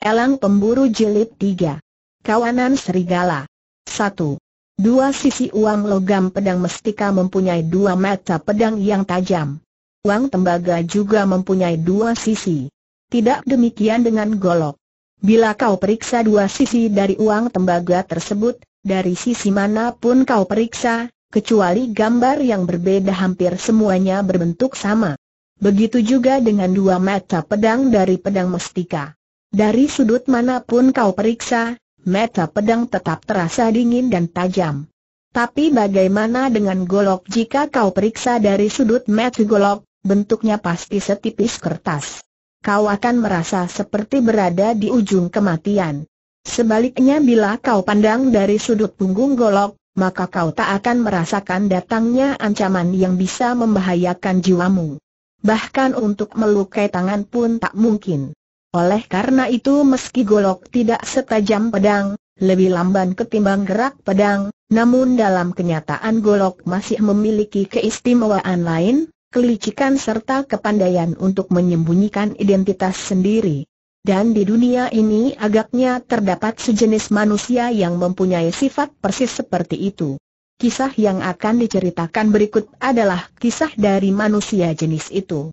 Elang Pemburu Jilid 3 Kawanan Serigala 1. Dua sisi uang logam pedang mestika mempunyai dua mata pedang yang tajam. Uang tembaga juga mempunyai dua sisi. Tidak demikian dengan golok. Bila kau periksa dua sisi dari uang tembaga tersebut, dari sisi manapun kau periksa, kecuali gambar yang berbeda hampir semuanya berbentuk sama. Begitu juga dengan dua mata pedang dari pedang mestika. Dari sudut manapun kau periksa, meta pedang tetap terasa dingin dan tajam. Tapi bagaimana dengan golok jika kau periksa dari sudut mata golok, bentuknya pasti setipis kertas. Kau akan merasa seperti berada di ujung kematian. Sebaliknya bila kau pandang dari sudut punggung golok, maka kau tak akan merasakan datangnya ancaman yang bisa membahayakan jiwamu. Bahkan untuk melukai tangan pun tak mungkin. Oleh karena itu meski golok tidak setajam pedang, lebih lamban ketimbang gerak pedang, namun dalam kenyataan golok masih memiliki keistimewaan lain, kelicikan serta kepandaian untuk menyembunyikan identitas sendiri. Dan di dunia ini agaknya terdapat sejenis manusia yang mempunyai sifat persis seperti itu. Kisah yang akan diceritakan berikut adalah kisah dari manusia jenis itu.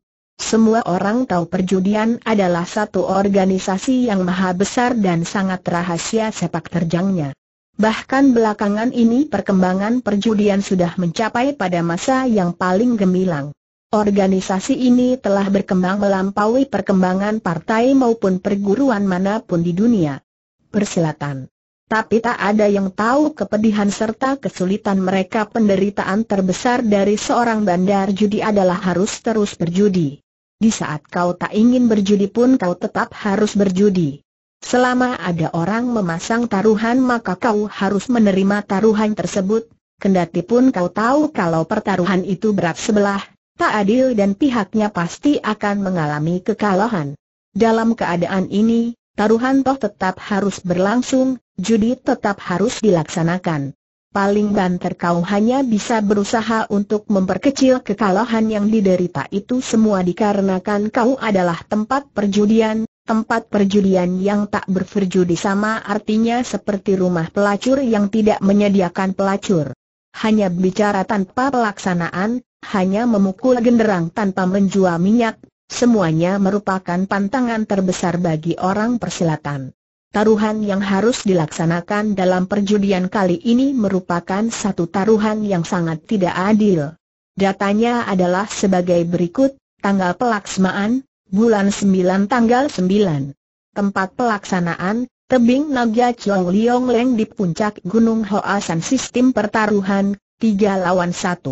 Semua orang tahu perjudian adalah satu organisasi yang maha besar dan sangat rahasia sepak terjangnya. Bahkan belakangan ini perkembangan perjudian sudah mencapai pada masa yang paling gemilang. Organisasi ini telah berkembang melampaui perkembangan partai maupun perguruan manapun di dunia. Persilatan. Tapi tak ada yang tahu kepedihan serta kesulitan mereka penderitaan terbesar dari seorang bandar judi adalah harus terus berjudi. Di saat kau tak ingin berjudi pun kau tetap harus berjudi. Selama ada orang memasang taruhan maka kau harus menerima taruhan tersebut, kendati pun kau tahu kalau pertaruhan itu berat sebelah, tak adil dan pihaknya pasti akan mengalami kekalahan. Dalam keadaan ini, taruhan toh tetap harus berlangsung, judi tetap harus dilaksanakan paling banter kau hanya bisa berusaha untuk memperkecil kekalahan yang diderita itu semua dikarenakan kau adalah tempat perjudian, tempat perjudian yang tak berperjudi sama artinya seperti rumah pelacur yang tidak menyediakan pelacur. Hanya bicara tanpa pelaksanaan, hanya memukul genderang tanpa menjual minyak, semuanya merupakan pantangan terbesar bagi orang persilatan. Taruhan yang harus dilaksanakan dalam perjudian kali ini merupakan satu taruhan yang sangat tidak adil. Datanya adalah sebagai berikut, tanggal pelaksanaan, bulan 9 tanggal 9. Tempat pelaksanaan, tebing Naga Chong Liong Leng di puncak Gunung Hoasan Sistem pertaruhan, 3 lawan 1.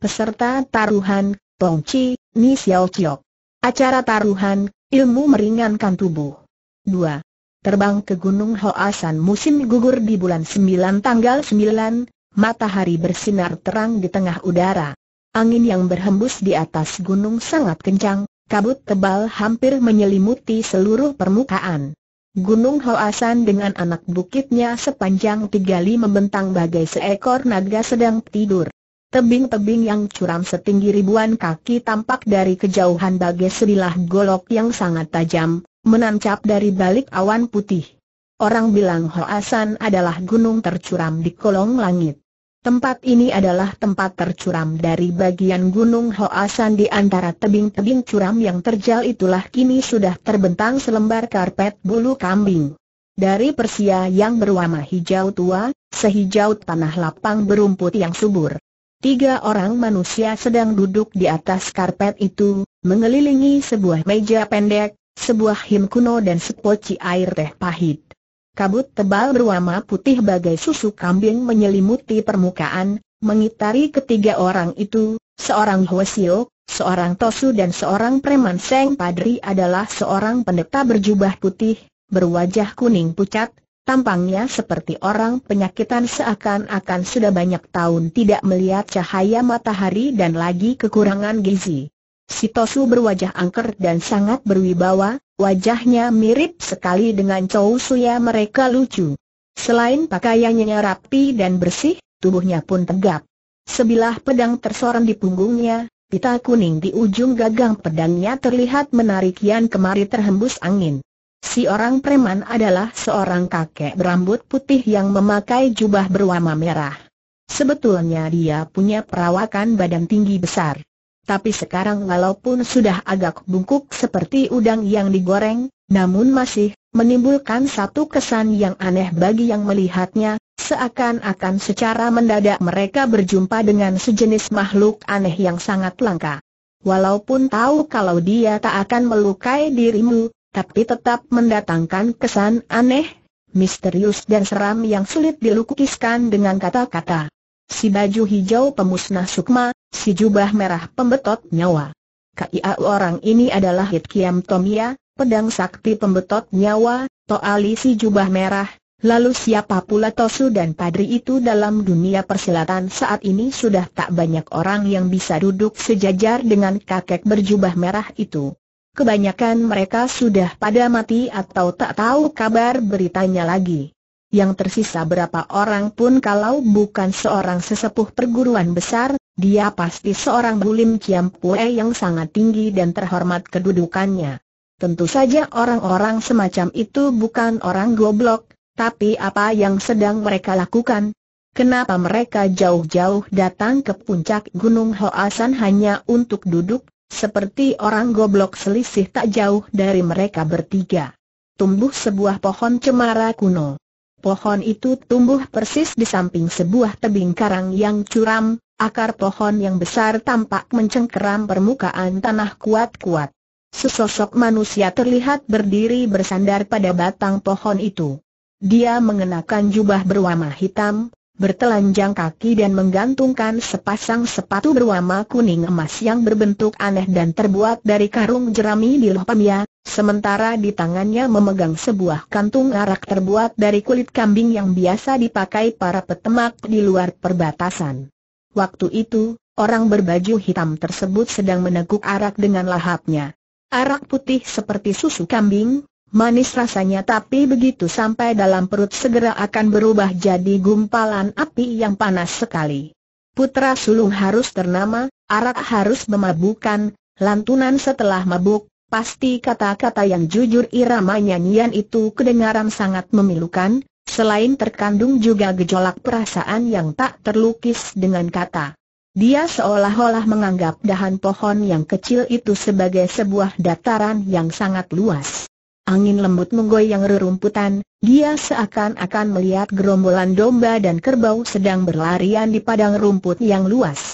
Peserta taruhan, Tong Chi, Ni Xiao Chiok. Acara taruhan, ilmu meringankan tubuh. 2 terbang ke Gunung Hoasan musim gugur di bulan 9 tanggal 9, matahari bersinar terang di tengah udara. Angin yang berhembus di atas gunung sangat kencang, kabut tebal hampir menyelimuti seluruh permukaan. Gunung Hoasan dengan anak bukitnya sepanjang tiga li membentang bagai seekor naga sedang tidur. Tebing-tebing yang curam setinggi ribuan kaki tampak dari kejauhan bagai sebilah golok yang sangat tajam, menancap dari balik awan putih. Orang bilang Hoasan adalah gunung tercuram di kolong langit. Tempat ini adalah tempat tercuram dari bagian gunung Hoasan di antara tebing-tebing curam yang terjal itulah kini sudah terbentang selembar karpet bulu kambing. Dari Persia yang berwarna hijau tua, sehijau tanah lapang berumput yang subur. Tiga orang manusia sedang duduk di atas karpet itu, mengelilingi sebuah meja pendek, sebuah him kuno dan sepoci air teh pahit. Kabut tebal berwarna putih bagai susu kambing menyelimuti permukaan, mengitari ketiga orang itu, seorang Hwasio, seorang Tosu dan seorang preman Seng Padri adalah seorang pendeta berjubah putih, berwajah kuning pucat, tampangnya seperti orang penyakitan seakan-akan sudah banyak tahun tidak melihat cahaya matahari dan lagi kekurangan gizi. Sitosu berwajah angker dan sangat berwibawa, wajahnya mirip sekali dengan Chou Suya mereka lucu. Selain pakaiannya rapi dan bersih, tubuhnya pun tegap. Sebilah pedang tersorong di punggungnya, pita kuning di ujung gagang pedangnya terlihat menarik yang kemari terhembus angin. Si orang preman adalah seorang kakek berambut putih yang memakai jubah berwarna merah. Sebetulnya dia punya perawakan badan tinggi besar tapi sekarang walaupun sudah agak bungkuk seperti udang yang digoreng, namun masih menimbulkan satu kesan yang aneh bagi yang melihatnya, seakan-akan secara mendadak mereka berjumpa dengan sejenis makhluk aneh yang sangat langka. Walaupun tahu kalau dia tak akan melukai dirimu, tapi tetap mendatangkan kesan aneh, misterius dan seram yang sulit dilukiskan dengan kata-kata si baju hijau pemusnah sukma, si jubah merah pembetot nyawa. KIA orang ini adalah Hit Kiam Tomia, ya, pedang sakti pembetot nyawa, Toali si jubah merah, lalu siapa pula Tosu dan Padri itu dalam dunia persilatan saat ini sudah tak banyak orang yang bisa duduk sejajar dengan kakek berjubah merah itu. Kebanyakan mereka sudah pada mati atau tak tahu kabar beritanya lagi yang tersisa berapa orang pun kalau bukan seorang sesepuh perguruan besar, dia pasti seorang Bulim Kiam Pue yang sangat tinggi dan terhormat kedudukannya. Tentu saja orang-orang semacam itu bukan orang goblok, tapi apa yang sedang mereka lakukan? Kenapa mereka jauh-jauh datang ke puncak Gunung Hoasan hanya untuk duduk, seperti orang goblok selisih tak jauh dari mereka bertiga? Tumbuh sebuah pohon cemara kuno. Pohon itu tumbuh persis di samping sebuah tebing karang yang curam, akar pohon yang besar tampak mencengkeram permukaan tanah kuat-kuat. Sesosok manusia terlihat berdiri bersandar pada batang pohon itu. Dia mengenakan jubah berwarna hitam, bertelanjang kaki dan menggantungkan sepasang sepatu berwarna kuning emas yang berbentuk aneh dan terbuat dari karung jerami di Lohpamia, Sementara di tangannya memegang sebuah kantung arak terbuat dari kulit kambing yang biasa dipakai para petemak di luar perbatasan. Waktu itu, orang berbaju hitam tersebut sedang meneguk arak dengan lahapnya. Arak putih seperti susu kambing, manis rasanya tapi begitu sampai dalam perut segera akan berubah jadi gumpalan api yang panas sekali. Putra sulung harus ternama, arak harus memabukan, lantunan setelah mabuk, Pasti kata-kata yang jujur irama nyanyian itu kedengaran sangat memilukan, selain terkandung juga gejolak perasaan yang tak terlukis dengan kata. Dia seolah-olah menganggap dahan pohon yang kecil itu sebagai sebuah dataran yang sangat luas. Angin lembut menggoyang rerumputan, dia seakan-akan melihat gerombolan domba dan kerbau sedang berlarian di padang rumput yang luas.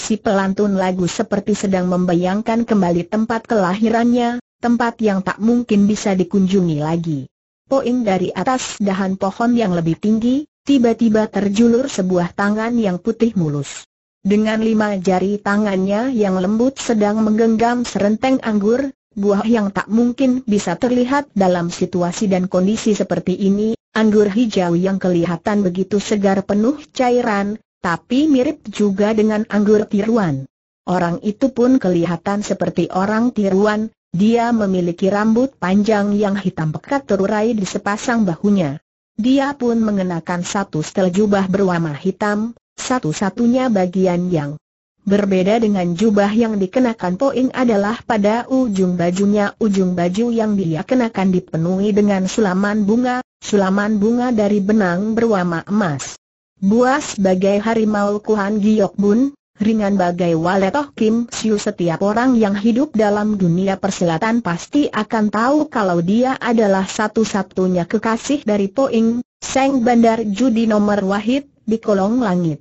Si pelantun lagu seperti sedang membayangkan kembali tempat kelahirannya, tempat yang tak mungkin bisa dikunjungi lagi. Poin dari atas dahan pohon yang lebih tinggi, tiba-tiba terjulur sebuah tangan yang putih mulus. Dengan lima jari tangannya yang lembut sedang menggenggam serenteng anggur, buah yang tak mungkin bisa terlihat dalam situasi dan kondisi seperti ini, anggur hijau yang kelihatan begitu segar penuh cairan, tapi mirip juga dengan anggur tiruan. Orang itu pun kelihatan seperti orang tiruan, dia memiliki rambut panjang yang hitam pekat terurai di sepasang bahunya. Dia pun mengenakan satu setel jubah berwarna hitam, satu-satunya bagian yang berbeda dengan jubah yang dikenakan Poing adalah pada ujung bajunya ujung baju yang dia kenakan dipenuhi dengan sulaman bunga, sulaman bunga dari benang berwarna emas. Buas bagai harimau Kuhan Giok Bun, ringan bagai waletoh Kim Siu setiap orang yang hidup dalam dunia persilatan pasti akan tahu kalau dia adalah satu-satunya kekasih dari Poing, Seng Bandar Judi nomor wahid, di kolong langit.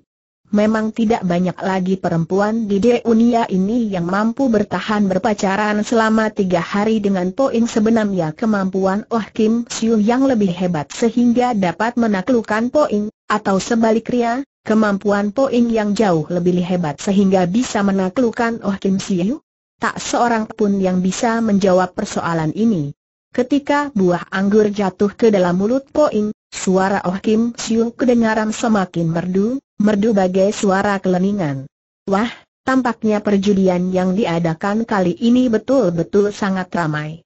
Memang tidak banyak lagi perempuan di dunia ini yang mampu bertahan berpacaran selama tiga hari dengan poin sebenarnya kemampuan Oh Kim Siu yang lebih hebat sehingga dapat menaklukkan poin, atau sebaliknya, kemampuan poin yang jauh lebih hebat sehingga bisa menaklukkan Oh Kim Siu? Tak seorang pun yang bisa menjawab persoalan ini. Ketika buah anggur jatuh ke dalam mulut poin, suara Oh Kim Siu kedengaran semakin merdu, merdu bagai suara keleningan. Wah, tampaknya perjudian yang diadakan kali ini betul-betul sangat ramai.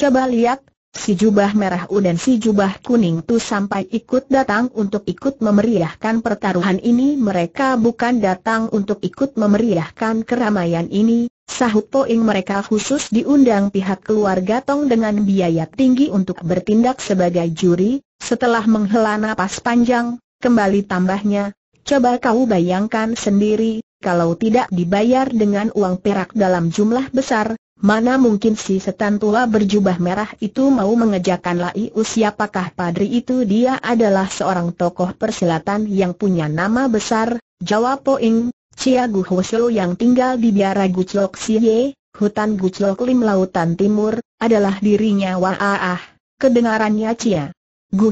Coba lihat, si jubah merah U dan si jubah kuning tu sampai ikut datang untuk ikut memeriahkan pertaruhan ini mereka bukan datang untuk ikut memeriahkan keramaian ini, sahut Poing mereka khusus diundang pihak keluarga Tong dengan biaya tinggi untuk bertindak sebagai juri, setelah menghela napas panjang, kembali tambahnya, Coba kau bayangkan sendiri, kalau tidak dibayar dengan uang perak dalam jumlah besar, mana mungkin si setan tua berjubah merah itu mau mengejakan lai siapakah padri itu dia adalah seorang tokoh persilatan yang punya nama besar, jawab Poing, Cia Gu yang tinggal di biara Guclok Siye, hutan Guclok Lim Lautan Timur, adalah dirinya Waaah, kedengarannya Cia. Gu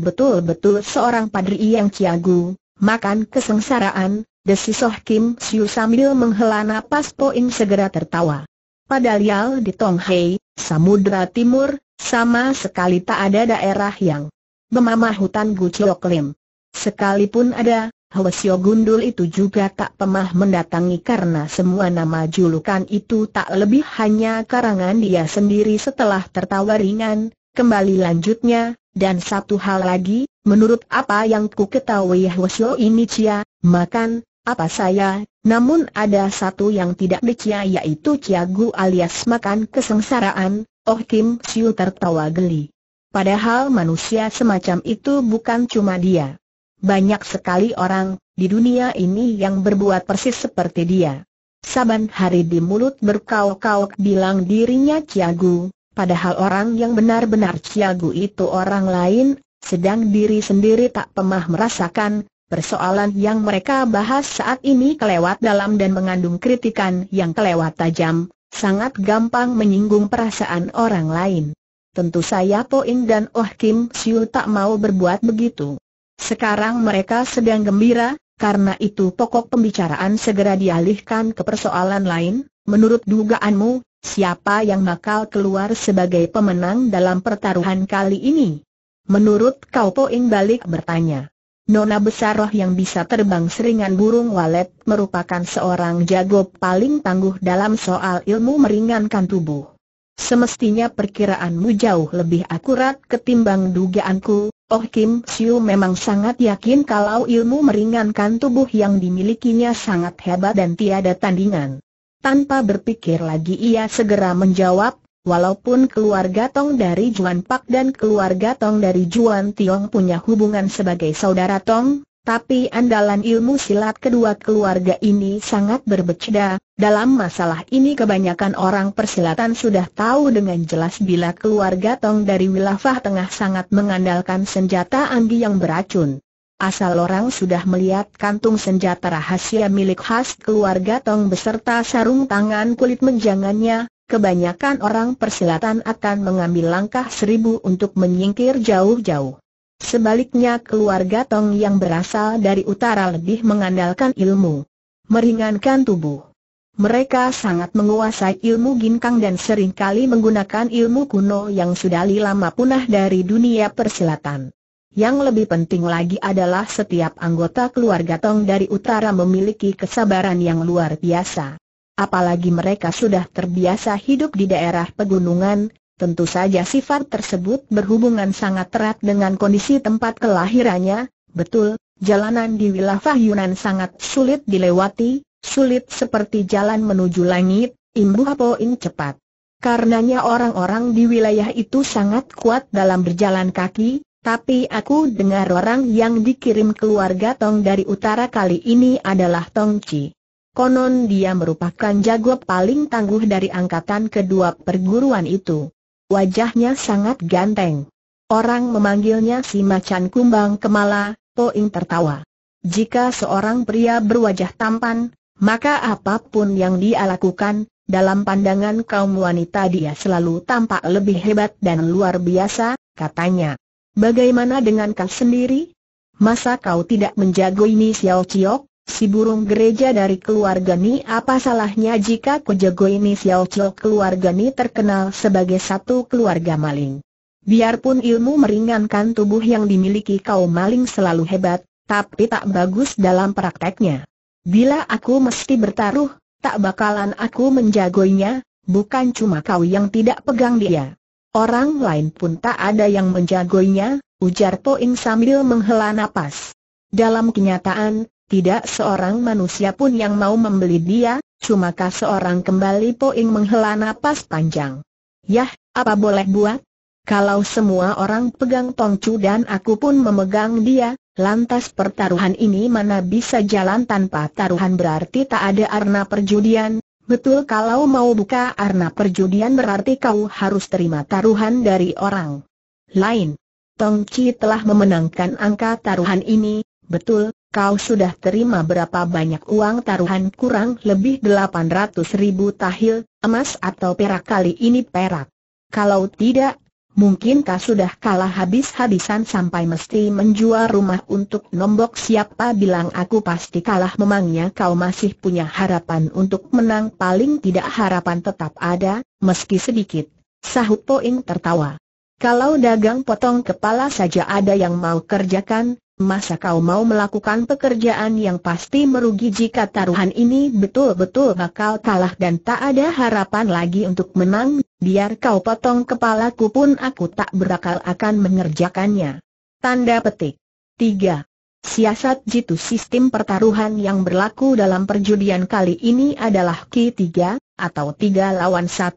betul-betul seorang padri yang Cia Gu, makan kesengsaraan, desisoh Kim Siu sambil menghela napas Poin segera tertawa. Padahal di Tonghai, Samudra Timur, sama sekali tak ada daerah yang bemama hutan Guciok Lim. Sekalipun ada, Hwasyo Gundul itu juga tak pemah mendatangi karena semua nama julukan itu tak lebih hanya karangan dia sendiri setelah tertawa ringan, Kembali lanjutnya, dan satu hal lagi, menurut apa yang ku ketahui Hwasyo ini Cia, makan, apa saya, namun ada satu yang tidak Cia yaitu cia gu alias makan kesengsaraan, Oh Kim Siu tertawa geli. Padahal manusia semacam itu bukan cuma dia. Banyak sekali orang di dunia ini yang berbuat persis seperti dia. Saban hari di mulut berkauk-kauk bilang dirinya cia gu. Padahal orang yang benar-benar ciagu itu orang lain, sedang diri sendiri tak pemah merasakan, persoalan yang mereka bahas saat ini kelewat dalam dan mengandung kritikan yang kelewat tajam, sangat gampang menyinggung perasaan orang lain. Tentu saya Poing dan Oh Kim Siu tak mau berbuat begitu. Sekarang mereka sedang gembira, karena itu pokok pembicaraan segera dialihkan ke persoalan lain, Menurut dugaanmu, siapa yang bakal keluar sebagai pemenang dalam pertaruhan kali ini? Menurut kau Poing balik bertanya. Nona besar roh yang bisa terbang seringan burung walet merupakan seorang jago paling tangguh dalam soal ilmu meringankan tubuh. Semestinya perkiraanmu jauh lebih akurat ketimbang dugaanku, Oh Kim Siu memang sangat yakin kalau ilmu meringankan tubuh yang dimilikinya sangat hebat dan tiada tandingan. Tanpa berpikir lagi ia segera menjawab, walaupun keluarga Tong dari Juan Pak dan keluarga Tong dari Juan Tiong punya hubungan sebagai saudara Tong, tapi andalan ilmu silat kedua keluarga ini sangat berbeda. Dalam masalah ini kebanyakan orang persilatan sudah tahu dengan jelas bila keluarga Tong dari Wilafah Tengah sangat mengandalkan senjata anggi yang beracun. Asal orang sudah melihat kantung senjata rahasia milik khas keluarga Tong beserta sarung tangan kulit menjangannya, kebanyakan orang persilatan akan mengambil langkah seribu untuk menyingkir jauh-jauh. Sebaliknya keluarga Tong yang berasal dari utara lebih mengandalkan ilmu. Meringankan tubuh. Mereka sangat menguasai ilmu ginkang dan seringkali menggunakan ilmu kuno yang sudah lama punah dari dunia persilatan. Yang lebih penting lagi adalah setiap anggota keluarga Tong dari utara memiliki kesabaran yang luar biasa. Apalagi mereka sudah terbiasa hidup di daerah pegunungan, tentu saja sifat tersebut berhubungan sangat erat dengan kondisi tempat kelahirannya, betul, jalanan di wilayah Yunan sangat sulit dilewati, sulit seperti jalan menuju langit, imbu Poin cepat. Karenanya orang-orang di wilayah itu sangat kuat dalam berjalan kaki, tapi aku dengar orang yang dikirim keluarga Tong dari utara kali ini adalah Tong Chi. Konon dia merupakan jago paling tangguh dari angkatan kedua perguruan itu. Wajahnya sangat ganteng. Orang memanggilnya si macan kumbang kemala, Poing tertawa. Jika seorang pria berwajah tampan, maka apapun yang dia lakukan, dalam pandangan kaum wanita dia selalu tampak lebih hebat dan luar biasa, katanya. Bagaimana dengan kau sendiri? Masa kau tidak menjago ini Xiao Chiok, si burung gereja dari keluarga Ni apa salahnya jika ku jago ini Xiao Chiok keluarga Ni terkenal sebagai satu keluarga maling? Biarpun ilmu meringankan tubuh yang dimiliki kau maling selalu hebat, tapi tak bagus dalam prakteknya. Bila aku mesti bertaruh, tak bakalan aku menjagoinya, bukan cuma kau yang tidak pegang dia. Orang lain pun tak ada yang menjagoinya, ujar Poing sambil menghela nafas. Dalam kenyataan, tidak seorang manusia pun yang mau membeli dia, cumakah seorang kembali Poing menghela nafas panjang. Yah, apa boleh buat? Kalau semua orang pegang Tongcu dan aku pun memegang dia, lantas pertaruhan ini mana bisa jalan tanpa taruhan berarti tak ada arna perjudian, Betul kalau mau buka arna perjudian berarti kau harus terima taruhan dari orang lain. Tong Chi telah memenangkan angka taruhan ini, betul, kau sudah terima berapa banyak uang taruhan kurang lebih 800 ribu tahil, emas atau perak kali ini perak. Kalau tidak, mungkinkah sudah kalah habis-habisan sampai mesti menjual rumah untuk nombok siapa bilang aku pasti kalah memangnya kau masih punya harapan untuk menang paling tidak harapan tetap ada, meski sedikit. Sahut Poing tertawa. Kalau dagang potong kepala saja ada yang mau kerjakan, Masa kau mau melakukan pekerjaan yang pasti merugi jika taruhan ini betul-betul bakal kalah dan tak ada harapan lagi untuk menang, biar kau potong kepalaku pun aku tak berakal akan mengerjakannya. Tanda petik. 3. Siasat jitu sistem pertaruhan yang berlaku dalam perjudian kali ini adalah Ki 3 atau 3 lawan 1.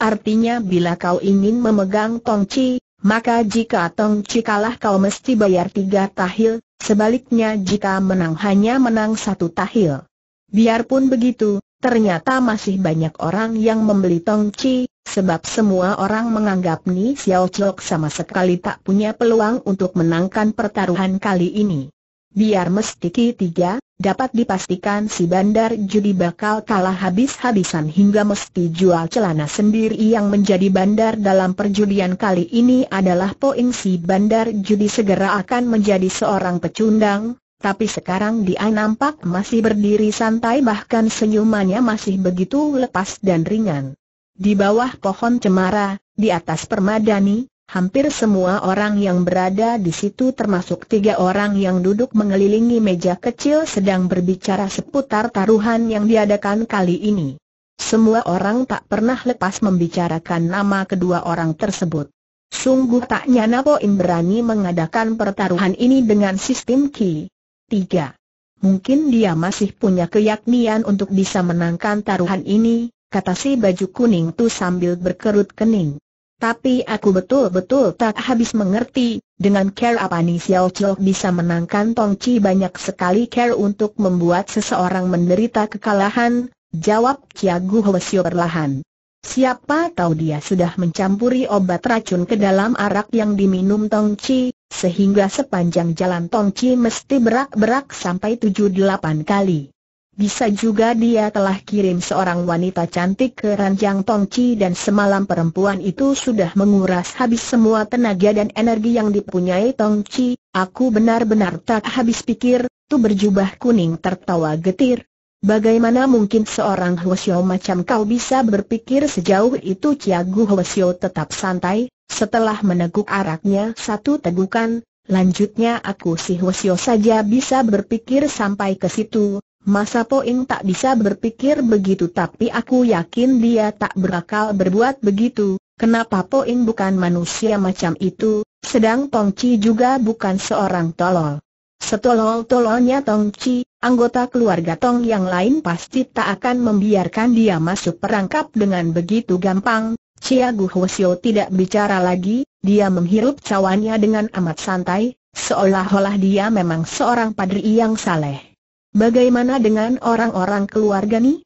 Artinya bila kau ingin memegang tongci, maka jika Tong Cikalah kau mesti bayar tiga tahil, sebaliknya jika menang hanya menang satu tahil. Biarpun begitu, ternyata masih banyak orang yang membeli Tong Chi, sebab semua orang menganggap Ni Xiao Chok sama sekali tak punya peluang untuk menangkan pertaruhan kali ini. Biar mesti tiga, dapat dipastikan si bandar judi bakal kalah habis-habisan hingga mesti jual celana sendiri yang menjadi bandar dalam perjudian kali ini adalah poin si bandar judi segera akan menjadi seorang pecundang, tapi sekarang dia nampak masih berdiri santai bahkan senyumannya masih begitu lepas dan ringan. Di bawah pohon cemara, di atas permadani, Hampir semua orang yang berada di situ termasuk tiga orang yang duduk mengelilingi meja kecil sedang berbicara seputar taruhan yang diadakan kali ini. Semua orang tak pernah lepas membicarakan nama kedua orang tersebut. Sungguh tak nyana Boim berani mengadakan pertaruhan ini dengan sistem Ki. 3. Mungkin dia masih punya keyakinan untuk bisa menangkan taruhan ini, kata si baju kuning tu sambil berkerut kening. Tapi aku betul-betul tak habis mengerti, dengan care apa Ni Xiao Chil bisa menangkan Tong Chi banyak sekali care untuk membuat seseorang menderita kekalahan, jawab Ciagu Hwesyo perlahan. Siapa tahu dia sudah mencampuri obat racun ke dalam arak yang diminum Tong Chi, sehingga sepanjang jalan Tong Chi mesti berak-berak sampai tujuh delapan kali. Bisa juga dia telah kirim seorang wanita cantik ke ranjang Tongci dan semalam perempuan itu sudah menguras habis semua tenaga dan energi yang dipunyai Tongci. Aku benar-benar tak habis pikir, tu berjubah kuning tertawa getir. Bagaimana mungkin seorang Hwasyo macam kau bisa berpikir sejauh itu Ciagu Hwasyo tetap santai, setelah meneguk araknya satu tegukan, lanjutnya aku si Hwasyo saja bisa berpikir sampai ke situ, Masa Poing tak bisa berpikir begitu tapi aku yakin dia tak berakal berbuat begitu, kenapa Poing bukan manusia macam itu, sedang Tongci juga bukan seorang tolol. Setolol-tololnya Tongci, anggota keluarga Tong yang lain pasti tak akan membiarkan dia masuk perangkap dengan begitu gampang. Chia Gu tidak bicara lagi, dia menghirup cawannya dengan amat santai, seolah-olah dia memang seorang padri yang saleh. Bagaimana dengan orang-orang keluarga nih?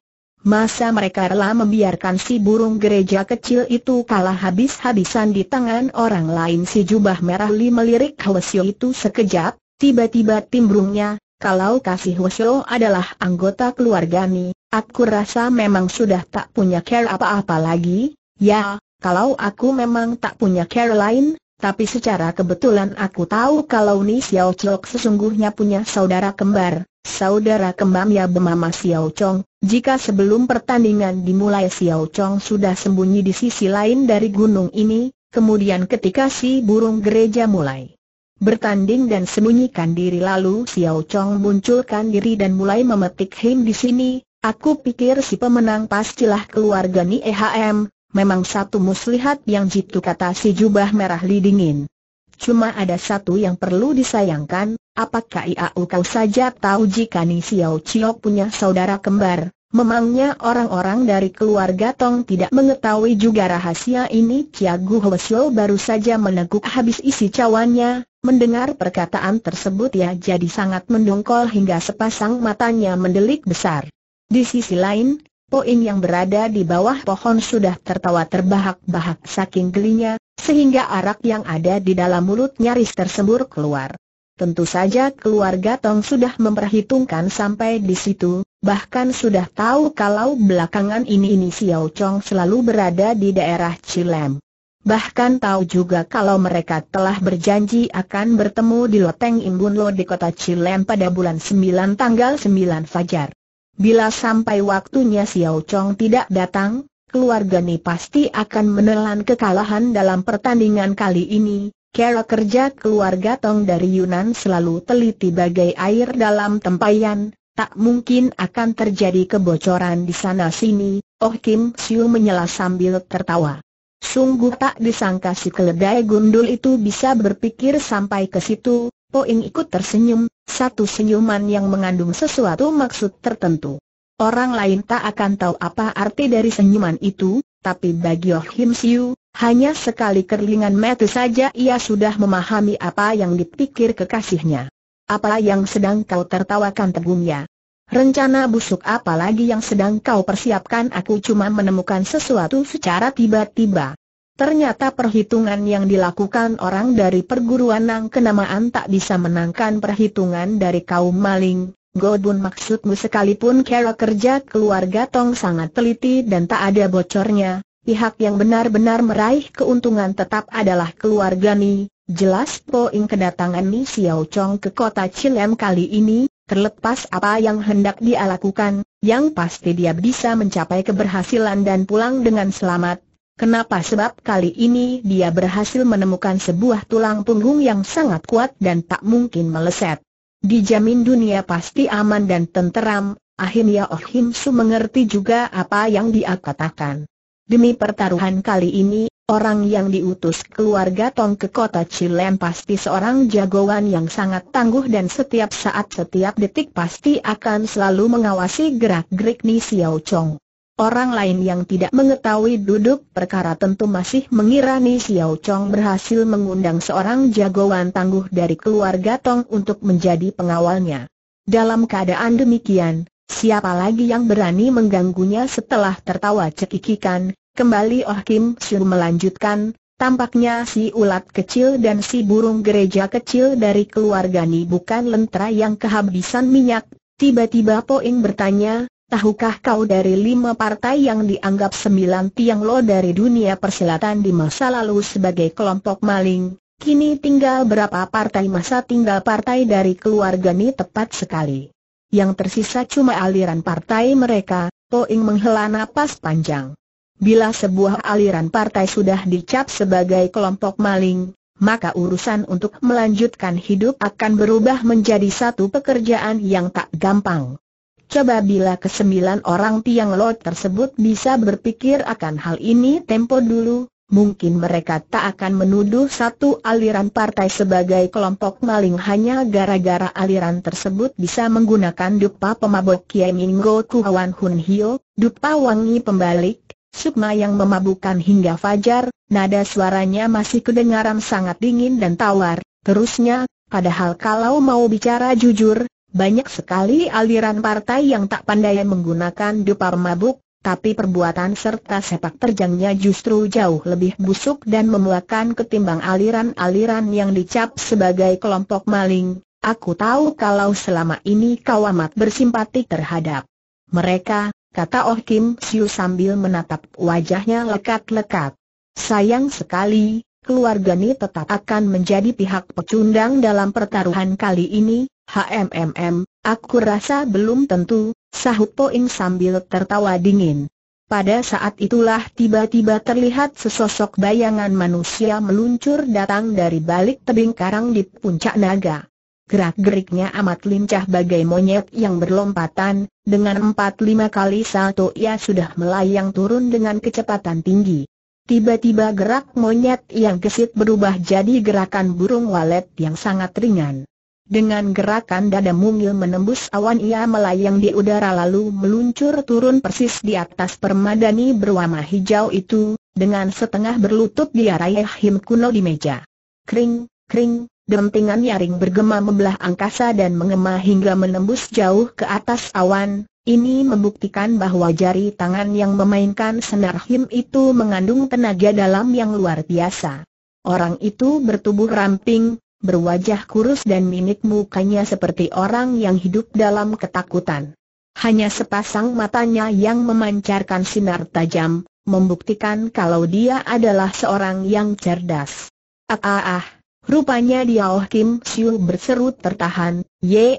Masa mereka rela membiarkan si burung gereja kecil itu kalah habis-habisan di tangan orang lain si jubah merah li melirik Hwasyo itu sekejap, tiba-tiba timbrungnya, kalau kasih Hwasyo adalah anggota keluarga nih, aku rasa memang sudah tak punya care apa-apa lagi, ya, kalau aku memang tak punya care lain, tapi secara kebetulan aku tahu kalau Ni Xiao Chok sesungguhnya punya saudara kembar saudara ya Bemama Xiao Chong, jika sebelum pertandingan dimulai Xiao Chong sudah sembunyi di sisi lain dari gunung ini, kemudian ketika si burung gereja mulai bertanding dan sembunyikan diri lalu Xiao Chong munculkan diri dan mulai memetik Him di sini, aku pikir si pemenang pastilah keluarga Ni EHM, memang satu muslihat yang jitu kata si jubah merah li dingin. Cuma ada satu yang perlu disayangkan, apakah ia kau saja tahu jika Ni Xiao Chiok punya saudara kembar? Memangnya orang-orang dari keluarga Tong tidak mengetahui juga rahasia ini Gu Hwesio baru saja meneguk habis isi cawannya Mendengar perkataan tersebut ya jadi sangat mendongkol hingga sepasang matanya mendelik besar Di sisi lain, Poin yang berada di bawah pohon sudah tertawa terbahak-bahak saking gelinya, sehingga arak yang ada di dalam mulut nyaris tersembur keluar. Tentu saja keluarga Tong sudah memperhitungkan sampai di situ, bahkan sudah tahu kalau belakangan ini ini Xiao Chong selalu berada di daerah Cilem. Bahkan tahu juga kalau mereka telah berjanji akan bertemu di Loteng Imbunlo di kota Cilem pada bulan 9 tanggal 9 Fajar. Bila sampai waktunya Xiao Chong tidak datang, keluarga Ni pasti akan menelan kekalahan dalam pertandingan kali ini. Kera kerja keluarga Tong dari Yunan selalu teliti bagai air dalam tempayan, tak mungkin akan terjadi kebocoran di sana-sini, Oh Kim Siu menyela sambil tertawa. Sungguh tak disangka si keledai gundul itu bisa berpikir sampai ke situ, Poing ikut tersenyum, satu senyuman yang mengandung sesuatu maksud tertentu. Orang lain tak akan tahu apa arti dari senyuman itu, tapi bagi Oh Him Siu, hanya sekali kerlingan mata saja ia sudah memahami apa yang dipikir kekasihnya. Apa yang sedang kau tertawakan tegumnya? Rencana busuk apa lagi yang sedang kau persiapkan aku cuma menemukan sesuatu secara tiba-tiba. Ternyata perhitungan yang dilakukan orang dari perguruan Nang kenamaan tak bisa menangkan perhitungan dari kaum maling. Godun maksudmu sekalipun kera kerja keluarga Tong sangat teliti dan tak ada bocornya, pihak yang benar-benar meraih keuntungan tetap adalah keluarga Ni. Jelas poin kedatangan Ni Xiao Chong ke kota Cilem kali ini, terlepas apa yang hendak dia lakukan, yang pasti dia bisa mencapai keberhasilan dan pulang dengan selamat Kenapa sebab kali ini dia berhasil menemukan sebuah tulang punggung yang sangat kuat dan tak mungkin meleset. Dijamin dunia pasti aman dan tenteram, akhirnya Oh Him Su mengerti juga apa yang dia katakan. Demi pertaruhan kali ini, orang yang diutus keluarga Tong ke kota Cilem pasti seorang jagoan yang sangat tangguh dan setiap saat setiap detik pasti akan selalu mengawasi gerak-gerik Ni Xiao Chong. Orang lain yang tidak mengetahui duduk perkara tentu masih mengira Ni Xiao Chong berhasil mengundang seorang jagoan tangguh dari keluarga Tong untuk menjadi pengawalnya. Dalam keadaan demikian, siapa lagi yang berani mengganggunya setelah tertawa cekikikan, kembali Oh Kim Siu melanjutkan, tampaknya si ulat kecil dan si burung gereja kecil dari keluarga Ni bukan lentera yang kehabisan minyak, tiba-tiba Poing bertanya, Tahukah kau dari lima partai yang dianggap sembilan tiang lo dari dunia persilatan di masa lalu sebagai kelompok maling, kini tinggal berapa partai masa tinggal partai dari keluarga ini tepat sekali. Yang tersisa cuma aliran partai mereka, Poing menghela napas panjang. Bila sebuah aliran partai sudah dicap sebagai kelompok maling, maka urusan untuk melanjutkan hidup akan berubah menjadi satu pekerjaan yang tak gampang. Coba bila kesembilan orang Tiang Lot tersebut bisa berpikir akan hal ini tempo dulu, mungkin mereka tak akan menuduh satu aliran partai sebagai kelompok maling hanya gara-gara aliran tersebut bisa menggunakan dupa pemabok Kiai Minggo Kuhawan Hun Hio, dupa wangi pembalik, Sukma yang memabukkan hingga fajar, nada suaranya masih kedengaran sangat dingin dan tawar, terusnya, padahal kalau mau bicara jujur, banyak sekali aliran partai yang tak pandai menggunakan dupar mabuk, tapi perbuatan serta sepak terjangnya justru jauh lebih busuk dan memuakan ketimbang aliran-aliran yang dicap sebagai kelompok maling. Aku tahu kalau selama ini kau amat bersimpati terhadap mereka, kata Oh Kim Siu sambil menatap wajahnya lekat-lekat. Sayang sekali, keluarga ini tetap akan menjadi pihak pecundang dalam pertaruhan kali ini, HMMM, aku rasa belum tentu, sahut Poing sambil tertawa dingin. Pada saat itulah tiba-tiba terlihat sesosok bayangan manusia meluncur datang dari balik tebing karang di puncak naga. Gerak-geriknya amat lincah bagai monyet yang berlompatan, dengan empat lima kali salto ia sudah melayang turun dengan kecepatan tinggi. Tiba-tiba gerak monyet yang gesit berubah jadi gerakan burung walet yang sangat ringan. Dengan gerakan dada mungil menembus awan ia melayang di udara lalu meluncur turun persis di atas permadani berwarna hijau itu, dengan setengah berlutut di arah him kuno di meja. Kring, kring, dentingan nyaring bergema membelah angkasa dan mengema hingga menembus jauh ke atas awan, ini membuktikan bahwa jari tangan yang memainkan senar him itu mengandung tenaga dalam yang luar biasa. Orang itu bertubuh ramping, berwajah kurus dan mimik mukanya seperti orang yang hidup dalam ketakutan. Hanya sepasang matanya yang memancarkan sinar tajam, membuktikan kalau dia adalah seorang yang cerdas. Ah ah ah, rupanya Oh Kim Siu berseru tertahan,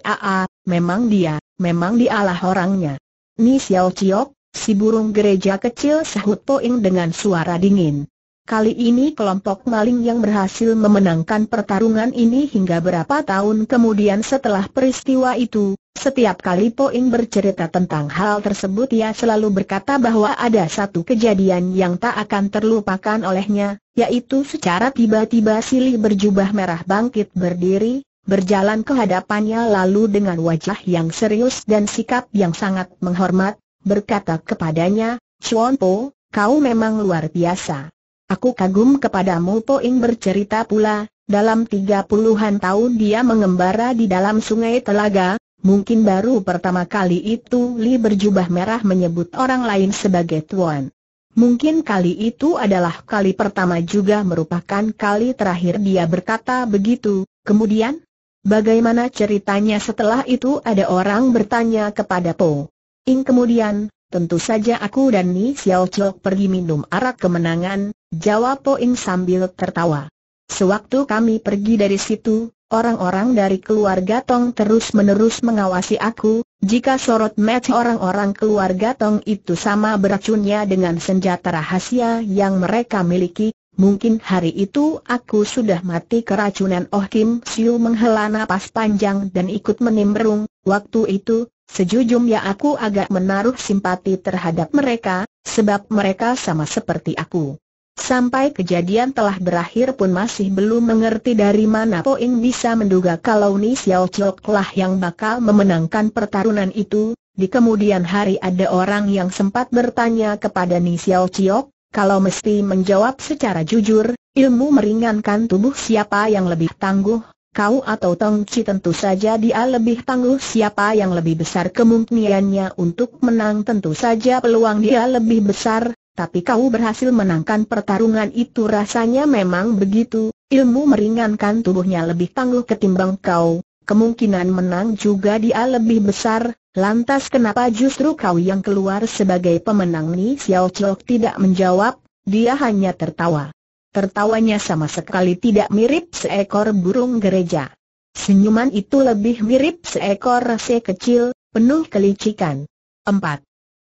ah, ah, memang dia, memang dialah orangnya. Ni Xiao Chiok, si burung gereja kecil sahut Poing dengan suara dingin. Kali ini kelompok maling yang berhasil memenangkan pertarungan ini hingga berapa tahun kemudian setelah peristiwa itu, setiap kali Poing bercerita tentang hal tersebut ia selalu berkata bahwa ada satu kejadian yang tak akan terlupakan olehnya, yaitu secara tiba-tiba Sili berjubah merah bangkit berdiri, berjalan ke hadapannya lalu dengan wajah yang serius dan sikap yang sangat menghormat, berkata kepadanya, Chuan Po, kau memang luar biasa. Aku kagum kepadamu Poing bercerita pula, dalam tiga puluhan tahun dia mengembara di dalam sungai Telaga, mungkin baru pertama kali itu Li berjubah merah menyebut orang lain sebagai tuan. Mungkin kali itu adalah kali pertama juga merupakan kali terakhir dia berkata begitu, kemudian? Bagaimana ceritanya setelah itu ada orang bertanya kepada Po. Ing kemudian, tentu saja aku dan Ni Xiao Chok pergi minum arak kemenangan, Jawab Poin sambil tertawa. Sewaktu kami pergi dari situ, orang-orang dari keluarga Tong terus-menerus mengawasi aku, jika sorot match orang-orang keluarga Tong itu sama beracunnya dengan senjata rahasia yang mereka miliki, mungkin hari itu aku sudah mati keracunan Oh Kim Siu menghela napas panjang dan ikut menimbrung, waktu itu, sejujurnya aku agak menaruh simpati terhadap mereka, sebab mereka sama seperti aku. Sampai kejadian telah berakhir pun masih belum mengerti dari mana Poing bisa menduga kalau Ni Xiao Chok lah yang bakal memenangkan pertarungan itu. Di kemudian hari ada orang yang sempat bertanya kepada Ni Xiao Chok, kalau mesti menjawab secara jujur, ilmu meringankan tubuh siapa yang lebih tangguh, kau atau Tong Chi tentu saja dia lebih tangguh siapa yang lebih besar kemungkinannya untuk menang tentu saja peluang dia lebih besar, tapi kau berhasil menangkan pertarungan itu rasanya memang begitu, ilmu meringankan tubuhnya lebih tangguh ketimbang kau, kemungkinan menang juga dia lebih besar, lantas kenapa justru kau yang keluar sebagai pemenang nih, Xiao Chok tidak menjawab, dia hanya tertawa. Tertawanya sama sekali tidak mirip seekor burung gereja. Senyuman itu lebih mirip seekor rase kecil, penuh kelicikan. 4.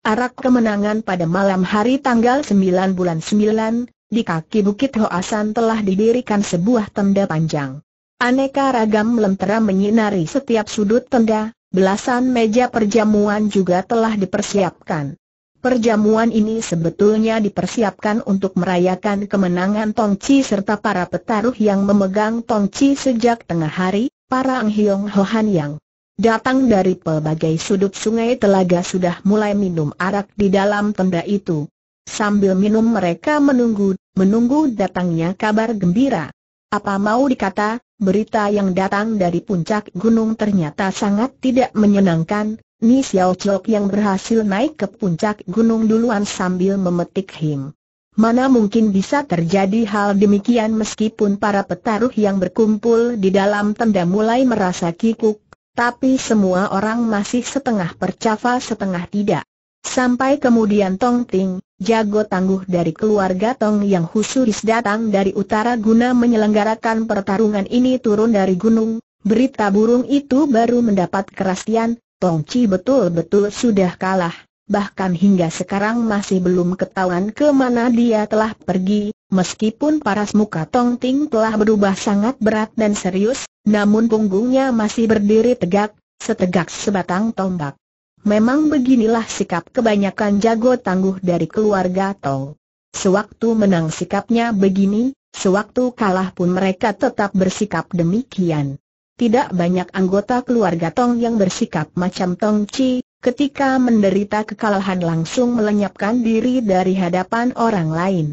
Arak kemenangan pada malam hari tanggal 9 bulan 9, di kaki Bukit Hoasan telah didirikan sebuah tenda panjang. Aneka ragam lentera menyinari setiap sudut tenda, belasan meja perjamuan juga telah dipersiapkan. Perjamuan ini sebetulnya dipersiapkan untuk merayakan kemenangan Tongci serta para petaruh yang memegang Tongci sejak tengah hari, para anghyong Hiong Hohan yang datang dari pelbagai sudut sungai telaga sudah mulai minum arak di dalam tenda itu. Sambil minum mereka menunggu, menunggu datangnya kabar gembira. Apa mau dikata, berita yang datang dari puncak gunung ternyata sangat tidak menyenangkan, Ni Xiao Chok yang berhasil naik ke puncak gunung duluan sambil memetik him. Mana mungkin bisa terjadi hal demikian meskipun para petaruh yang berkumpul di dalam tenda mulai merasa kikuk, tapi semua orang masih setengah percaya setengah tidak. Sampai kemudian Tong Ting, jago tangguh dari keluarga Tong yang khusus datang dari utara guna menyelenggarakan pertarungan ini turun dari gunung, berita burung itu baru mendapat kerastian, Tong Chi betul-betul sudah kalah, bahkan hingga sekarang masih belum ketahuan kemana dia telah pergi, meskipun paras muka Tong Ting telah berubah sangat berat dan serius, namun punggungnya masih berdiri tegak, setegak sebatang tombak. Memang beginilah sikap kebanyakan jago tangguh dari keluarga Tong. Sewaktu menang sikapnya begini, sewaktu kalah pun mereka tetap bersikap demikian. Tidak banyak anggota keluarga Tong yang bersikap macam Tong Chi, ketika menderita kekalahan langsung melenyapkan diri dari hadapan orang lain.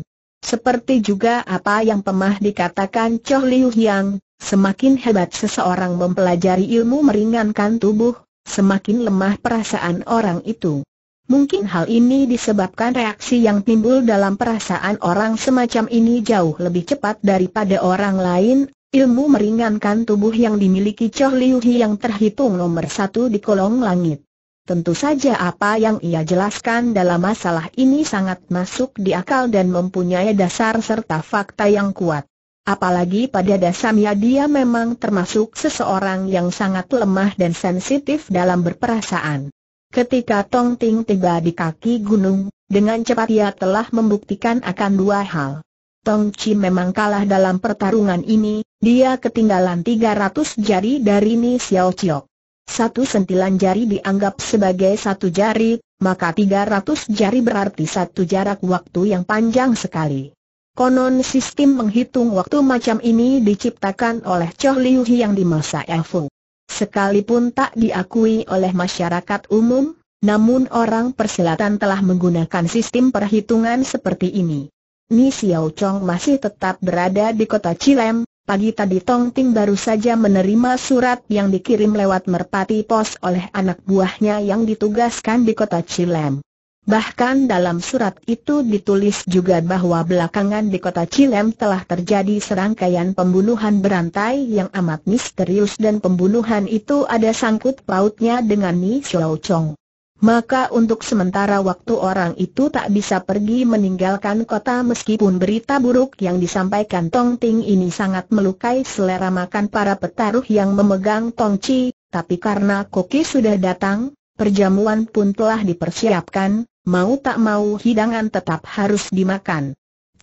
Seperti juga apa yang pemah dikatakan Choh Liu Yang, Semakin hebat seseorang mempelajari ilmu meringankan tubuh, semakin lemah perasaan orang itu. Mungkin hal ini disebabkan reaksi yang timbul dalam perasaan orang semacam ini jauh lebih cepat daripada orang lain, ilmu meringankan tubuh yang dimiliki Choh Liu Hi yang terhitung nomor satu di kolong langit. Tentu saja apa yang ia jelaskan dalam masalah ini sangat masuk di akal dan mempunyai dasar serta fakta yang kuat. Apalagi pada dasarnya dia memang termasuk seseorang yang sangat lemah dan sensitif dalam berperasaan. Ketika Tong Ting tiba di kaki gunung, dengan cepat ia telah membuktikan akan dua hal. Tong Chi memang kalah dalam pertarungan ini, dia ketinggalan 300 jari dari Ni Xiao Chiok. Satu sentilan jari dianggap sebagai satu jari, maka 300 jari berarti satu jarak waktu yang panjang sekali. Konon sistem menghitung waktu macam ini diciptakan oleh Chow Liu yang di masa Elfu. Sekalipun tak diakui oleh masyarakat umum, namun orang persilatan telah menggunakan sistem perhitungan seperti ini. Ni Xiao Chong masih tetap berada di kota Cilem, pagi tadi Tong Ting baru saja menerima surat yang dikirim lewat merpati pos oleh anak buahnya yang ditugaskan di kota Cilem. Bahkan dalam surat itu ditulis juga bahwa belakangan di kota Cilem telah terjadi serangkaian pembunuhan berantai yang amat misterius dan pembunuhan itu ada sangkut pautnya dengan Ni Xiao Chong. Maka untuk sementara waktu orang itu tak bisa pergi meninggalkan kota meskipun berita buruk yang disampaikan Tong Ting ini sangat melukai selera makan para petaruh yang memegang Tong Chi, tapi karena Koki sudah datang, perjamuan pun telah dipersiapkan, Mau tak mau hidangan tetap harus dimakan.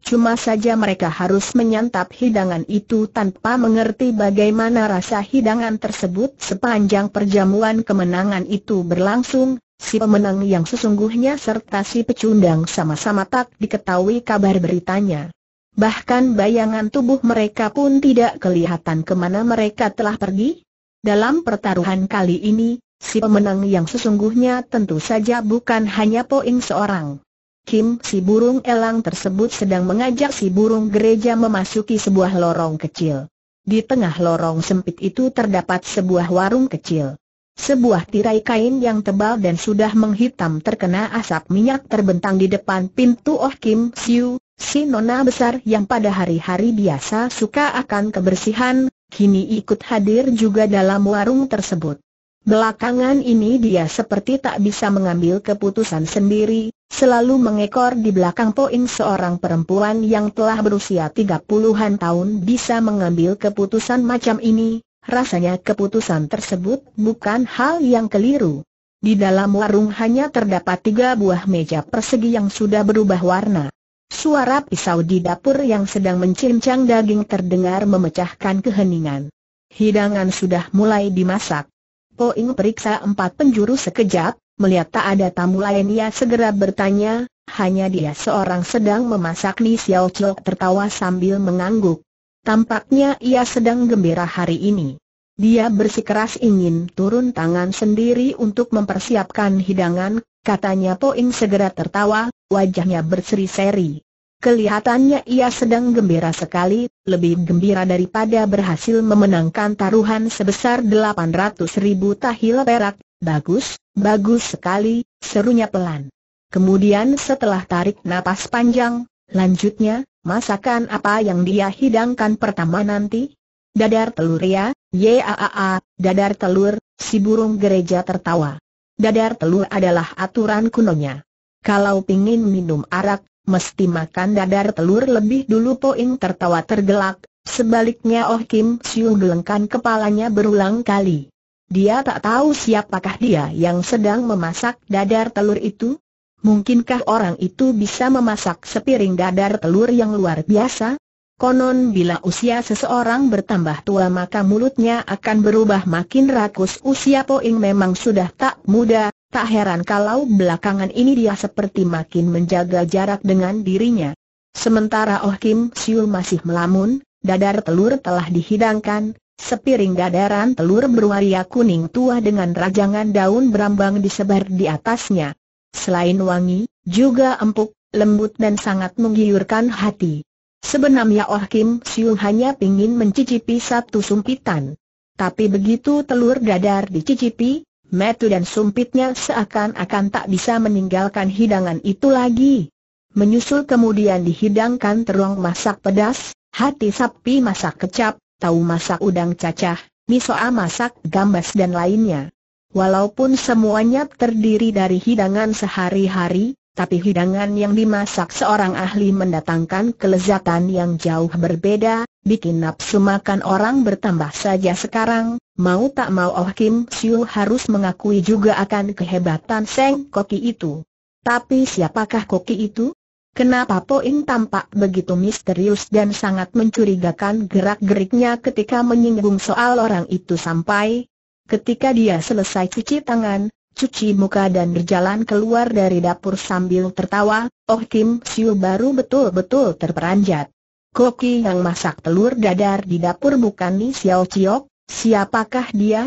Cuma saja mereka harus menyantap hidangan itu tanpa mengerti bagaimana rasa hidangan tersebut sepanjang perjamuan kemenangan itu berlangsung, si pemenang yang sesungguhnya serta si pecundang sama-sama tak diketahui kabar beritanya. Bahkan bayangan tubuh mereka pun tidak kelihatan kemana mereka telah pergi. Dalam pertaruhan kali ini, Si pemenang yang sesungguhnya tentu saja bukan hanya Poing seorang. Kim si burung elang tersebut sedang mengajak si burung gereja memasuki sebuah lorong kecil. Di tengah lorong sempit itu terdapat sebuah warung kecil. Sebuah tirai kain yang tebal dan sudah menghitam terkena asap minyak terbentang di depan pintu Oh Kim Siu, si nona besar yang pada hari-hari biasa suka akan kebersihan, kini ikut hadir juga dalam warung tersebut. Belakangan ini dia seperti tak bisa mengambil keputusan sendiri, selalu mengekor di belakang poin seorang perempuan yang telah berusia 30-an tahun bisa mengambil keputusan macam ini, rasanya keputusan tersebut bukan hal yang keliru. Di dalam warung hanya terdapat tiga buah meja persegi yang sudah berubah warna. Suara pisau di dapur yang sedang mencincang daging terdengar memecahkan keheningan. Hidangan sudah mulai dimasak. Po Ing periksa empat penjuru sekejap, melihat tak ada tamu lain ia segera bertanya, hanya dia seorang sedang memasak Ni Xiao Chok tertawa sambil mengangguk. Tampaknya ia sedang gembira hari ini. Dia bersikeras ingin turun tangan sendiri untuk mempersiapkan hidangan, katanya Po Ing segera tertawa, wajahnya berseri-seri. Kelihatannya ia sedang gembira sekali, lebih gembira daripada berhasil memenangkan taruhan sebesar 800 ribu tahil perak. Bagus, bagus sekali, serunya pelan. Kemudian setelah tarik napas panjang, lanjutnya, masakan apa yang dia hidangkan pertama nanti? Dadar telur ya, yaaa, dadar telur, si burung gereja tertawa. Dadar telur adalah aturan kunonya. Kalau pingin minum arak, mesti makan dadar telur lebih dulu Poing tertawa tergelak, sebaliknya Oh Kim Siu gelengkan kepalanya berulang kali. Dia tak tahu siapakah dia yang sedang memasak dadar telur itu? Mungkinkah orang itu bisa memasak sepiring dadar telur yang luar biasa? Konon bila usia seseorang bertambah tua maka mulutnya akan berubah makin rakus usia Poing memang sudah tak muda, Tak heran kalau belakangan ini dia seperti makin menjaga jarak dengan dirinya. Sementara Oh Kim Siul masih melamun, dadar telur telah dihidangkan, sepiring dadaran telur berwarna kuning tua dengan rajangan daun berambang disebar di atasnya. Selain wangi, juga empuk, lembut dan sangat menggiurkan hati. Sebenarnya Oh Kim Siul hanya ingin mencicipi satu sumpitan. Tapi begitu telur dadar dicicipi, metu dan sumpitnya seakan-akan tak bisa meninggalkan hidangan itu lagi. Menyusul kemudian dihidangkan terong masak pedas, hati sapi masak kecap, tahu masak udang cacah, miso a masak gambas dan lainnya. Walaupun semuanya terdiri dari hidangan sehari-hari, tapi hidangan yang dimasak seorang ahli mendatangkan kelezatan yang jauh berbeda, bikin nafsu makan orang bertambah saja sekarang, Mau tak mau Oh Kim Siu harus mengakui juga akan kehebatan Seng Koki itu. Tapi siapakah Koki itu? Kenapa Poing tampak begitu misterius dan sangat mencurigakan gerak-geriknya ketika menyinggung soal orang itu sampai ketika dia selesai cuci tangan, cuci muka dan berjalan keluar dari dapur sambil tertawa, Oh Kim Siu baru betul-betul terperanjat. Koki yang masak telur dadar di dapur bukan Ni Xiao Chiok, Siapakah dia?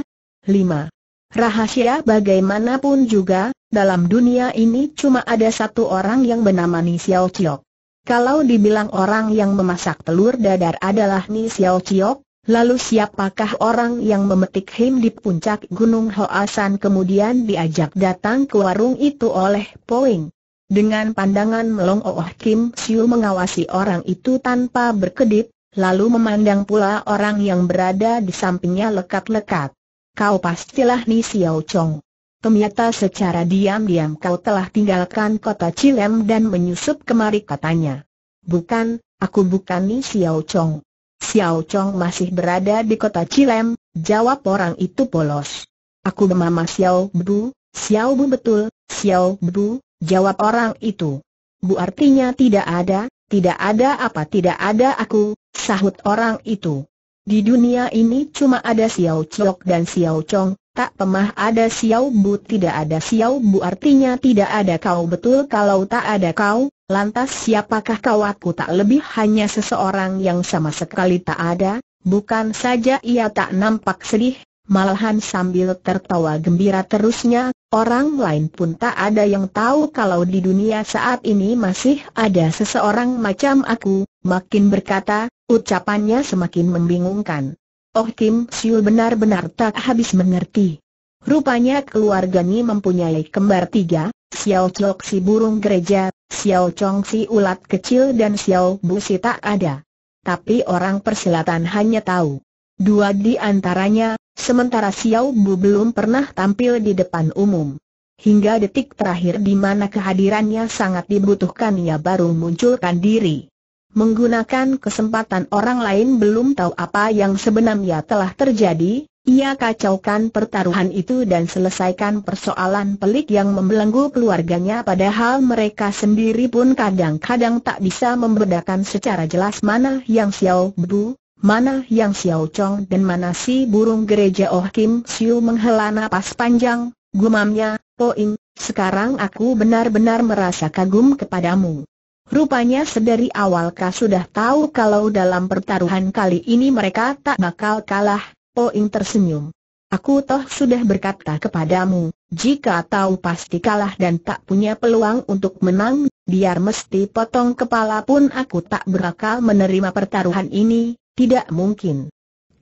5. Rahasia bagaimanapun juga, dalam dunia ini cuma ada satu orang yang bernama Ni Xiao Chiok. Kalau dibilang orang yang memasak telur dadar adalah Ni Xiao Chiok, lalu siapakah orang yang memetik him di puncak Gunung Hoasan kemudian diajak datang ke warung itu oleh Poing? Dengan pandangan melongo Oh Kim Siu mengawasi orang itu tanpa berkedip, lalu memandang pula orang yang berada di sampingnya lekat-lekat. Kau pastilah Ni Xiao Chong. Ternyata secara diam-diam kau telah tinggalkan kota Cilem dan menyusup kemari katanya. Bukan, aku bukan Ni Xiao Chong. Xiao Chong masih berada di kota Cilem, jawab orang itu polos. Aku bernama Xiao Bu, Xiao Bu betul, Xiao Bu, jawab orang itu. Bu artinya tidak ada, tidak ada apa tidak ada aku, sahut orang itu. Di dunia ini cuma ada Xiao Chok dan Xiao Chong, tak pemah ada Xiao Bu tidak ada Xiao Bu artinya tidak ada kau betul kalau tak ada kau, lantas siapakah kau aku tak lebih hanya seseorang yang sama sekali tak ada, bukan saja ia tak nampak sedih, Malahan sambil tertawa gembira terusnya, orang lain pun tak ada yang tahu kalau di dunia saat ini masih ada seseorang macam aku, makin berkata, ucapannya semakin membingungkan. Oh Kim Siul benar-benar tak habis mengerti. Rupanya keluarga ini mempunyai kembar tiga, Xiao Chok si burung gereja, Xiao Chong si ulat kecil dan Xiao Bu si tak ada. Tapi orang persilatan hanya tahu dua di antaranya, sementara Xiao Bu belum pernah tampil di depan umum. Hingga detik terakhir di mana kehadirannya sangat dibutuhkan ia baru munculkan diri. Menggunakan kesempatan orang lain belum tahu apa yang sebenarnya telah terjadi, ia kacaukan pertaruhan itu dan selesaikan persoalan pelik yang membelenggu keluarganya padahal mereka sendiri pun kadang-kadang tak bisa membedakan secara jelas mana yang Xiao Bu, Mana yang Xiao Chong dan mana si burung gereja Oh Kim Siu menghela nafas panjang, gumamnya, Poing, oh sekarang aku benar-benar merasa kagum kepadamu. Rupanya sedari awal kau sudah tahu kalau dalam pertaruhan kali ini mereka tak bakal kalah, Poing oh tersenyum. Aku toh sudah berkata kepadamu, jika tahu pasti kalah dan tak punya peluang untuk menang, biar mesti potong kepala pun aku tak berakal menerima pertaruhan ini, tidak mungkin.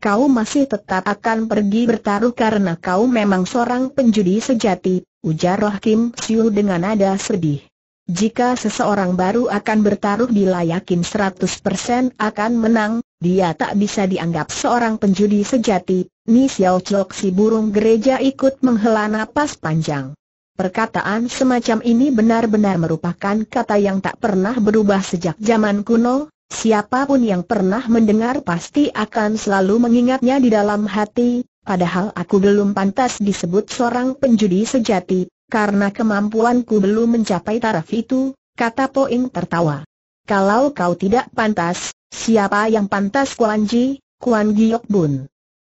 Kau masih tetap akan pergi bertaruh karena kau memang seorang penjudi sejati, ujar Roh Kim Siu dengan nada sedih. Jika seseorang baru akan bertaruh bila yakin 100% akan menang, dia tak bisa dianggap seorang penjudi sejati. Ni Xiao Chok si burung gereja ikut menghela napas panjang. Perkataan semacam ini benar-benar merupakan kata yang tak pernah berubah sejak zaman kuno, Siapapun yang pernah mendengar pasti akan selalu mengingatnya di dalam hati, padahal aku belum pantas disebut seorang penjudi sejati, karena kemampuanku belum mencapai taraf itu, kata Poing tertawa. Kalau kau tidak pantas, siapa yang pantas Kuan Ji, Kuan Giok Bun?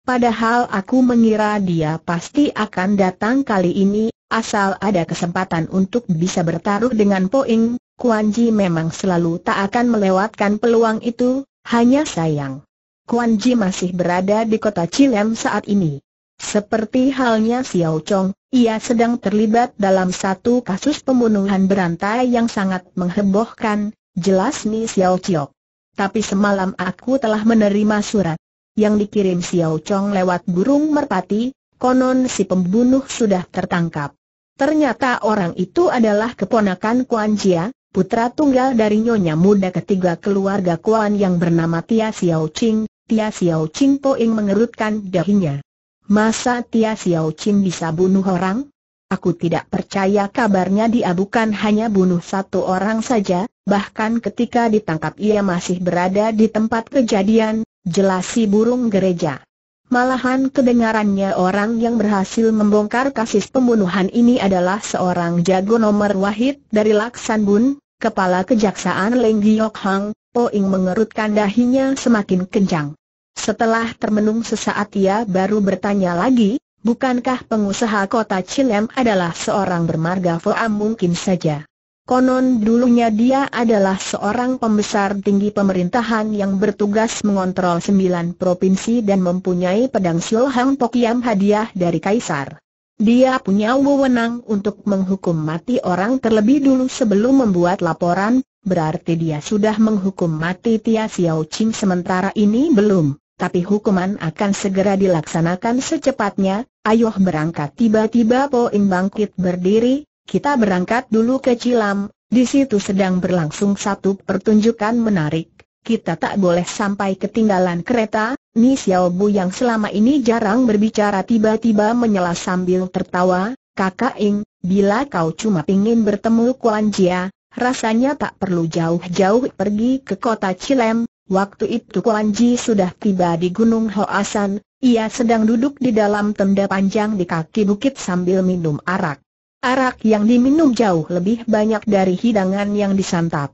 Padahal aku mengira dia pasti akan datang kali ini, asal ada kesempatan untuk bisa bertaruh dengan Poing, Kuan Ji memang selalu tak akan melewatkan peluang itu, hanya sayang. Kuan Ji masih berada di kota Cilem saat ini. Seperti halnya Xiao Chong, ia sedang terlibat dalam satu kasus pembunuhan berantai yang sangat menghebohkan, jelas Ni Xiao Chiok. Tapi semalam aku telah menerima surat yang dikirim Xiao Chong lewat burung merpati, konon si pembunuh sudah tertangkap. Ternyata orang itu adalah keponakan Kuan Jia, putra tunggal dari nyonya muda ketiga keluarga Kuan yang bernama Tia Xiao Qing, Tia Xiao Qing Poing mengerutkan dahinya. Masa Tia Xiao Qing bisa bunuh orang? Aku tidak percaya kabarnya dia bukan hanya bunuh satu orang saja, bahkan ketika ditangkap ia masih berada di tempat kejadian, jelas si burung gereja. Malahan kedengarannya orang yang berhasil membongkar kasus pembunuhan ini adalah seorang jago nomor wahid dari Laksan Bun, Kepala Kejaksaan Leng Giok Hang, Poing mengerutkan dahinya semakin kencang. Setelah termenung sesaat ia baru bertanya lagi, bukankah pengusaha kota Cilem adalah seorang bermarga Foa mungkin saja. Konon dulunya dia adalah seorang pembesar tinggi pemerintahan yang bertugas mengontrol sembilan provinsi dan mempunyai pedang Siohang Pokiam hadiah dari Kaisar. Dia punya wewenang untuk menghukum mati orang terlebih dulu sebelum membuat laporan, berarti dia sudah menghukum mati Tia Xiao Ching sementara ini belum, tapi hukuman akan segera dilaksanakan secepatnya, Ayoh berangkat tiba-tiba Po In bangkit berdiri, kita berangkat dulu ke Cilam, di situ sedang berlangsung satu pertunjukan menarik, kita tak boleh sampai ketinggalan kereta, Ni Xiaobu yang selama ini jarang berbicara tiba-tiba menyela sambil tertawa, Kakak Ing, bila kau cuma ingin bertemu Kuan Jia, rasanya tak perlu jauh-jauh pergi ke kota Cilem. Waktu itu Kuan Ji sudah tiba di Gunung Hoasan, ia sedang duduk di dalam tenda panjang di kaki bukit sambil minum arak. Arak yang diminum jauh lebih banyak dari hidangan yang disantap.